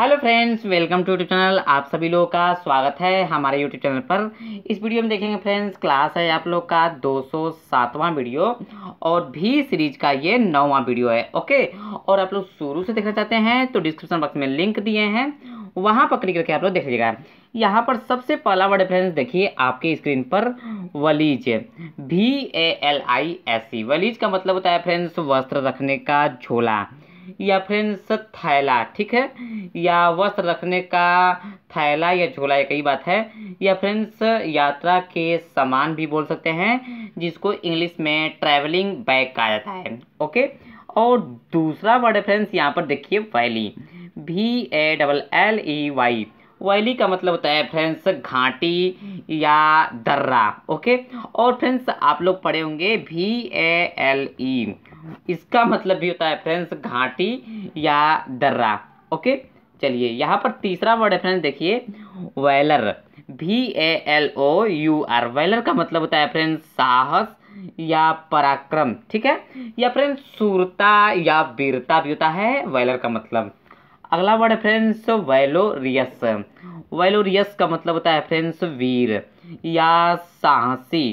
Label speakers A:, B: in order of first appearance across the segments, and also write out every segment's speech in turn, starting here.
A: hello friends welcome to YouTube channel आप सभी लोगों का स्वागत है हमारे यूट्यूब चैनल पर इस वीडियो में देखेंगे फ्रेंड्स क्लास है आप लोग का 207वां वीडियो और भी सीरीज का ये नौवां वीडियो है ओके और आप लोग शुरू से देखना चाहते हैं तो डिस्क्रिप्शन बॉक्स में लिंक दिए हैं वहाँ पर क्लिक करके आप लोग देख लीजिएगा यहाँ पर सबसे पहला वर्ड फ्रेंड्स देखिए आपके स्क्रीन पर valise V A L I S C valise का मतलब होता है फ्रेंड्स वस्त्र रखने का झोला या फिर थैला ठीक है या वस्त्र रखने का थैला या झोला एक कई बात है या फ्रेंड्स यात्रा के सामान भी बोल सकते हैं जिसको इंग्लिश में ट्रैवलिंग बैग कहा जाता है ओके और दूसरा वर्ड फ्रेंड्स यहाँ पर देखिए valley V A double L E Y valley का मतलब होता है फ्रेंड्स घाटी या दर्रा ओके और फ्रेंड्स आप लोग पढ़े होंगे वी ए एल ई इसका मतलब भी होता है फ्रेंड्स घाटी या दर्रा ओके चलिए यहाँ पर तीसरा वर्ड है फ्रेंड्स देखिए valour V A L O U R valour का मतलब होता है फ्रेंड्स साहस या पराक्रम ठीक है या फ्रेंड्स सूरता या वीरता भी होता है वेलर का मतलब अगला वर्ड है फ्रेंड्स वेलोरियस यश का मतलब होता है फ्रेंड्स वीर या साहसी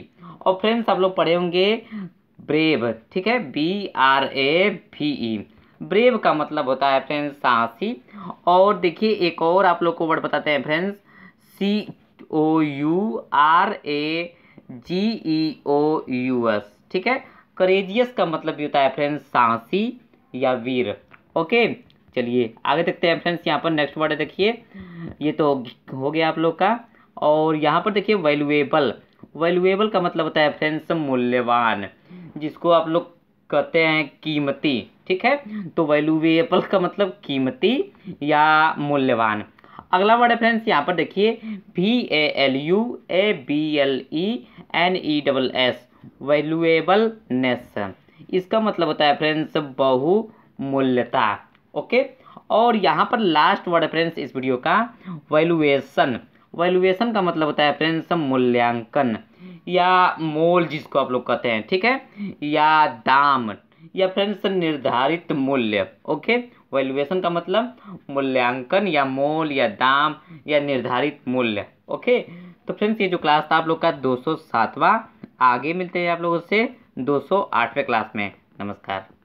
A: और फ्रेंड्स आप लोग पढ़े होंगे ब्रेव ठीक है B R A V E brave का मतलब होता है फ्रेंड्स साहसी और देखिए एक और आप लोग को वर्ड बताते हैं friends C O U R A G E O U S ठीक है करेजियस का मतलब भी होता है फ्रेंड्स साहसी या वीर ओके चलिए आगे देखते हैं फ्रेंड्स यहाँ पर नेक्स्ट वर्ड देखिए ये तो हो गया आप लोग का और यहाँ पर देखिए वैल्यूएबल वैल्यूएबल का मतलब होता है फ्रेंड्स मूल्यवान जिसको आप लोग कहते हैं कीमती ठीक है तो वैल्यूएबल का मतलब कीमती या मूल्यवान अगला वर्ड है फ्रेंड्स यहाँ पर देखिए V A L U A B L E N E double S valuableness इसका मतलब होता है फ्रेंड्स बहुमूल्यता ओके और यहाँ पर लास्ट वर्ड है फ्रेंड्स इस वीडियो का वैल्यूएसन वैल्यूएसन का मतलब होता है फ्रेंड्स मूल्यांकन या मोल जिसको आप लोग कहते हैं ठीक है या दाम या फ्रेंड्स निर्धारित मूल्य ओके वैल्यूएशन का मतलब मूल्यांकन या मोल या दाम या निर्धारित मूल्य ओके तो फ्रेंड्स ये जो क्लास था आप लोग का 207वां आगे मिलते हैं आप लोगों से आठवें क्लास में नमस्कार